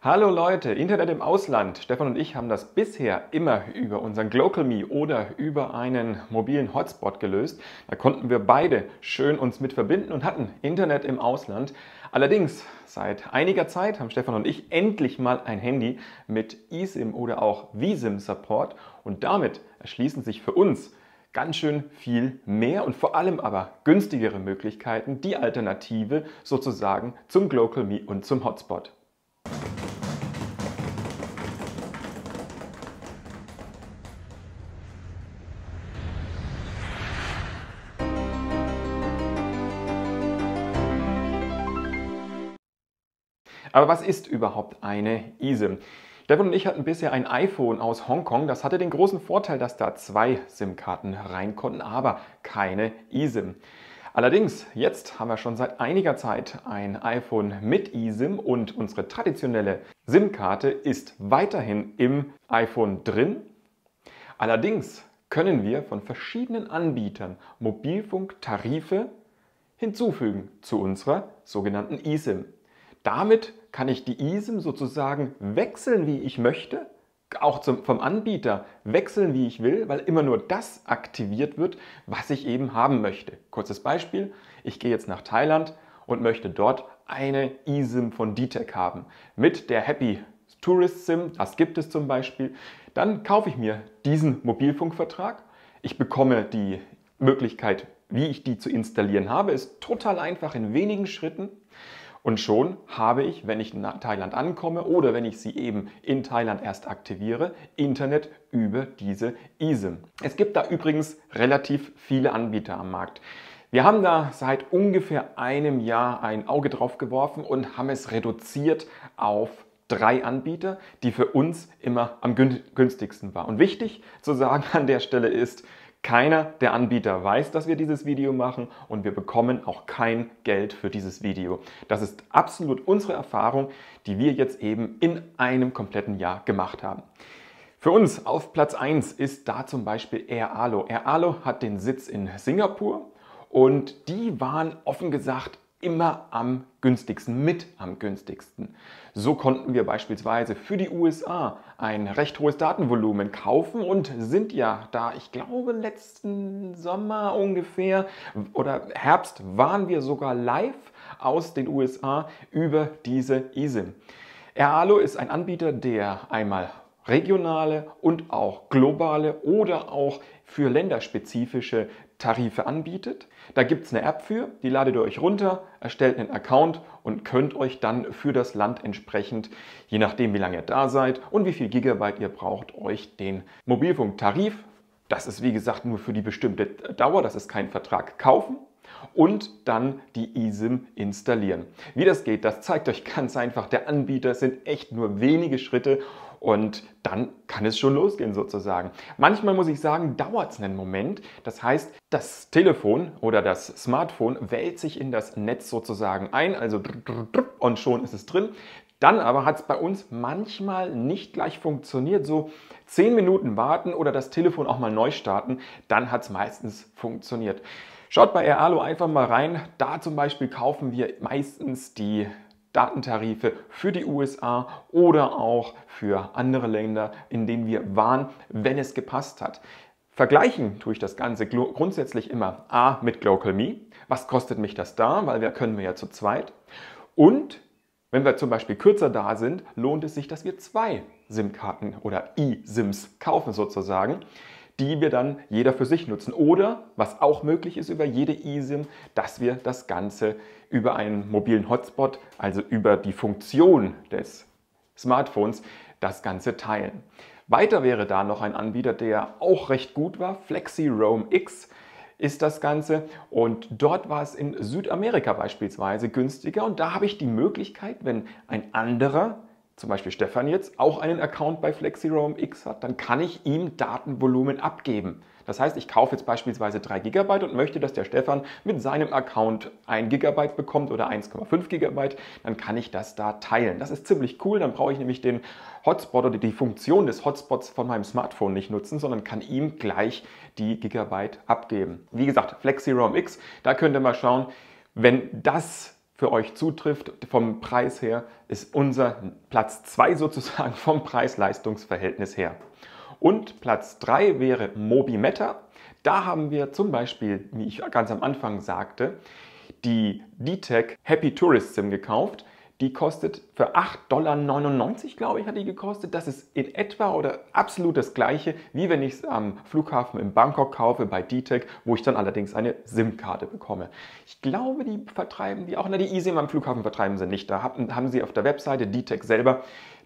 Hallo Leute, Internet im Ausland. Stefan und ich haben das bisher immer über unseren GlocalMe oder über einen mobilen Hotspot gelöst. Da konnten wir beide schön uns mit verbinden und hatten Internet im Ausland. Allerdings, seit einiger Zeit haben Stefan und ich endlich mal ein Handy mit eSIM oder auch VSIM Support und damit erschließen sich für uns ganz schön viel mehr und vor allem aber günstigere Möglichkeiten, die Alternative sozusagen zum GlocalMe und zum Hotspot. Aber was ist überhaupt eine eSIM? Stefan und ich hatten bisher ein iPhone aus Hongkong. Das hatte den großen Vorteil, dass da zwei SIM-Karten rein konnten, aber keine eSIM. Allerdings, jetzt haben wir schon seit einiger Zeit ein iPhone mit eSIM und unsere traditionelle SIM-Karte ist weiterhin im iPhone drin. Allerdings können wir von verschiedenen Anbietern Mobilfunktarife hinzufügen zu unserer sogenannten eSIM. Damit kann ich die ISIM sozusagen wechseln, wie ich möchte, auch zum, vom Anbieter wechseln, wie ich will, weil immer nur das aktiviert wird, was ich eben haben möchte. Kurzes Beispiel, ich gehe jetzt nach Thailand und möchte dort eine ISIM von DTEC haben mit der Happy Tourist SIM, das gibt es zum Beispiel, dann kaufe ich mir diesen Mobilfunkvertrag. Ich bekomme die Möglichkeit, wie ich die zu installieren habe, ist total einfach in wenigen Schritten. Und schon habe ich, wenn ich in Thailand ankomme oder wenn ich sie eben in Thailand erst aktiviere, Internet über diese eSIM. Es gibt da übrigens relativ viele Anbieter am Markt. Wir haben da seit ungefähr einem Jahr ein Auge drauf geworfen und haben es reduziert auf drei Anbieter, die für uns immer am günstigsten waren. Und wichtig zu sagen an der Stelle ist, keiner der Anbieter weiß, dass wir dieses Video machen und wir bekommen auch kein Geld für dieses Video. Das ist absolut unsere Erfahrung, die wir jetzt eben in einem kompletten Jahr gemacht haben. Für uns auf Platz 1 ist da zum Beispiel Air Alo. Air Alo hat den Sitz in Singapur und die waren offen gesagt immer am günstigsten, mit am günstigsten. So konnten wir beispielsweise für die USA ein recht hohes Datenvolumen kaufen und sind ja da, ich glaube, letzten Sommer ungefähr oder Herbst waren wir sogar live aus den USA über diese eSIM. Eralo ist ein Anbieter, der einmal regionale und auch globale oder auch für länderspezifische Tarife anbietet. Da gibt es eine App für, die ladet ihr euch runter, erstellt einen Account und könnt euch dann für das Land entsprechend, je nachdem wie lange ihr da seid und wie viel Gigabyte ihr braucht, euch den Mobilfunktarif, das ist wie gesagt nur für die bestimmte Dauer, das ist kein Vertrag, kaufen und dann die eSIM installieren. Wie das geht, das zeigt euch ganz einfach der Anbieter. Es sind echt nur wenige Schritte und dann kann es schon losgehen sozusagen. Manchmal muss ich sagen, dauert es einen Moment. Das heißt, das Telefon oder das Smartphone wählt sich in das Netz sozusagen ein, also und schon ist es drin. Dann aber hat es bei uns manchmal nicht gleich funktioniert. So zehn Minuten warten oder das Telefon auch mal neu starten, dann hat es meistens funktioniert. Schaut bei Realo einfach mal rein. Da zum Beispiel kaufen wir meistens die Datentarife für die USA oder auch für andere Länder, in denen wir waren, wenn es gepasst hat. Vergleichen tue ich das Ganze grundsätzlich immer A mit GlocalMe. Was kostet mich das da? Weil wir können wir ja zu zweit. Und wenn wir zum Beispiel kürzer da sind, lohnt es sich, dass wir zwei SIM-Karten oder E-SIMs kaufen sozusagen die wir dann jeder für sich nutzen. Oder, was auch möglich ist über jede eSIM, dass wir das Ganze über einen mobilen Hotspot, also über die Funktion des Smartphones, das Ganze teilen. Weiter wäre da noch ein Anbieter, der auch recht gut war, Flexi Roam X ist das Ganze. Und dort war es in Südamerika beispielsweise günstiger. Und da habe ich die Möglichkeit, wenn ein anderer zum Beispiel Stefan jetzt, auch einen Account bei FlexiRoam X hat, dann kann ich ihm Datenvolumen abgeben. Das heißt, ich kaufe jetzt beispielsweise 3 GB und möchte, dass der Stefan mit seinem Account 1 GB bekommt oder 1,5 GB, dann kann ich das da teilen. Das ist ziemlich cool, dann brauche ich nämlich den Hotspot oder die Funktion des Hotspots von meinem Smartphone nicht nutzen, sondern kann ihm gleich die Gigabyte abgeben. Wie gesagt, FlexiRoam X, da könnt ihr mal schauen, wenn das für euch zutrifft vom Preis her, ist unser Platz 2 sozusagen vom Preis-Leistungs-Verhältnis her. Und Platz 3 wäre Mobimeta. Da haben wir zum Beispiel, wie ich ganz am Anfang sagte, die DTEC Happy Tourist Sim gekauft. Die kostet für 8,99 Dollar, glaube ich, hat die gekostet. Das ist in etwa oder absolut das gleiche, wie wenn ich es am Flughafen in Bangkok kaufe bei DTEC, wo ich dann allerdings eine SIM-Karte bekomme. Ich glaube, die vertreiben die auch. Na, die eSIM am Flughafen vertreiben sie nicht. Da haben sie auf der Webseite DTEC selber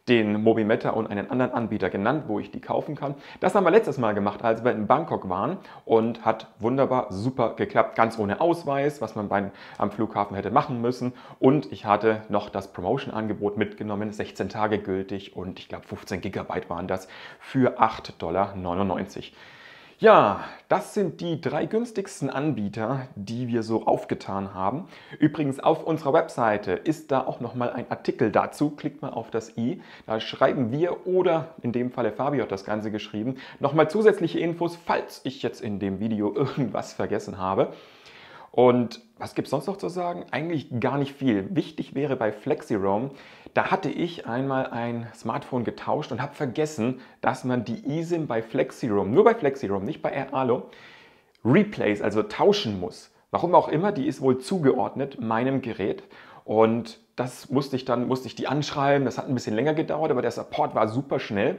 den Mobimeta und einen anderen Anbieter genannt, wo ich die kaufen kann. Das haben wir letztes Mal gemacht, als wir in Bangkok waren und hat wunderbar super geklappt, ganz ohne Ausweis, was man beim, am Flughafen hätte machen müssen. Und ich hatte noch das Promotion-Angebot mitgenommen, 16 Tage gültig und ich glaube 15 Gigabyte waren das für 8,99 Dollar. Ja, das sind die drei günstigsten Anbieter, die wir so aufgetan haben. Übrigens auf unserer Webseite ist da auch nochmal ein Artikel dazu. Klickt mal auf das i. Da schreiben wir oder in dem Falle Fabio hat das Ganze geschrieben. Nochmal zusätzliche Infos, falls ich jetzt in dem Video irgendwas vergessen habe. Und was gibt es sonst noch zu sagen? Eigentlich gar nicht viel. Wichtig wäre bei FlexiRoam, da hatte ich einmal ein Smartphone getauscht und habe vergessen, dass man die eSIM bei FlexiRoam, nur bei FlexiRoam, nicht bei AirAlo, replace, also tauschen muss. Warum auch immer, die ist wohl zugeordnet meinem Gerät. Und das musste ich dann, musste ich die anschreiben. Das hat ein bisschen länger gedauert, aber der Support war super schnell.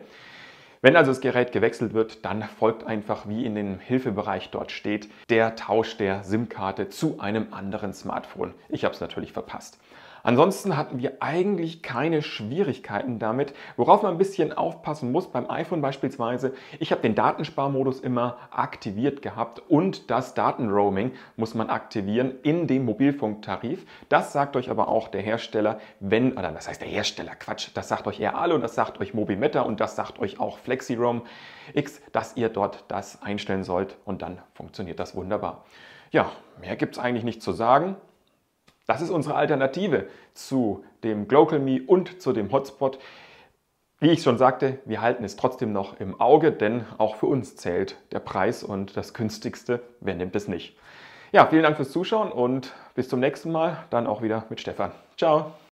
Wenn also das Gerät gewechselt wird, dann folgt einfach, wie in dem Hilfebereich dort steht, der Tausch der SIM-Karte zu einem anderen Smartphone. Ich habe es natürlich verpasst. Ansonsten hatten wir eigentlich keine Schwierigkeiten damit. Worauf man ein bisschen aufpassen muss beim iPhone beispielsweise, ich habe den Datensparmodus immer aktiviert gehabt und das Datenroaming muss man aktivieren in dem Mobilfunktarif. Das sagt euch aber auch der Hersteller, wenn, oder das heißt der Hersteller, Quatsch, das sagt euch eher alle und das sagt euch Mobimeta und das sagt euch auch FlexiRoam X, dass ihr dort das einstellen sollt und dann funktioniert das wunderbar. Ja, mehr gibt es eigentlich nicht zu sagen. Das ist unsere Alternative zu dem GlocalMe und zu dem Hotspot. Wie ich schon sagte, wir halten es trotzdem noch im Auge, denn auch für uns zählt der Preis und das günstigste, wer nimmt es nicht. Ja, vielen Dank fürs Zuschauen und bis zum nächsten Mal, dann auch wieder mit Stefan. Ciao!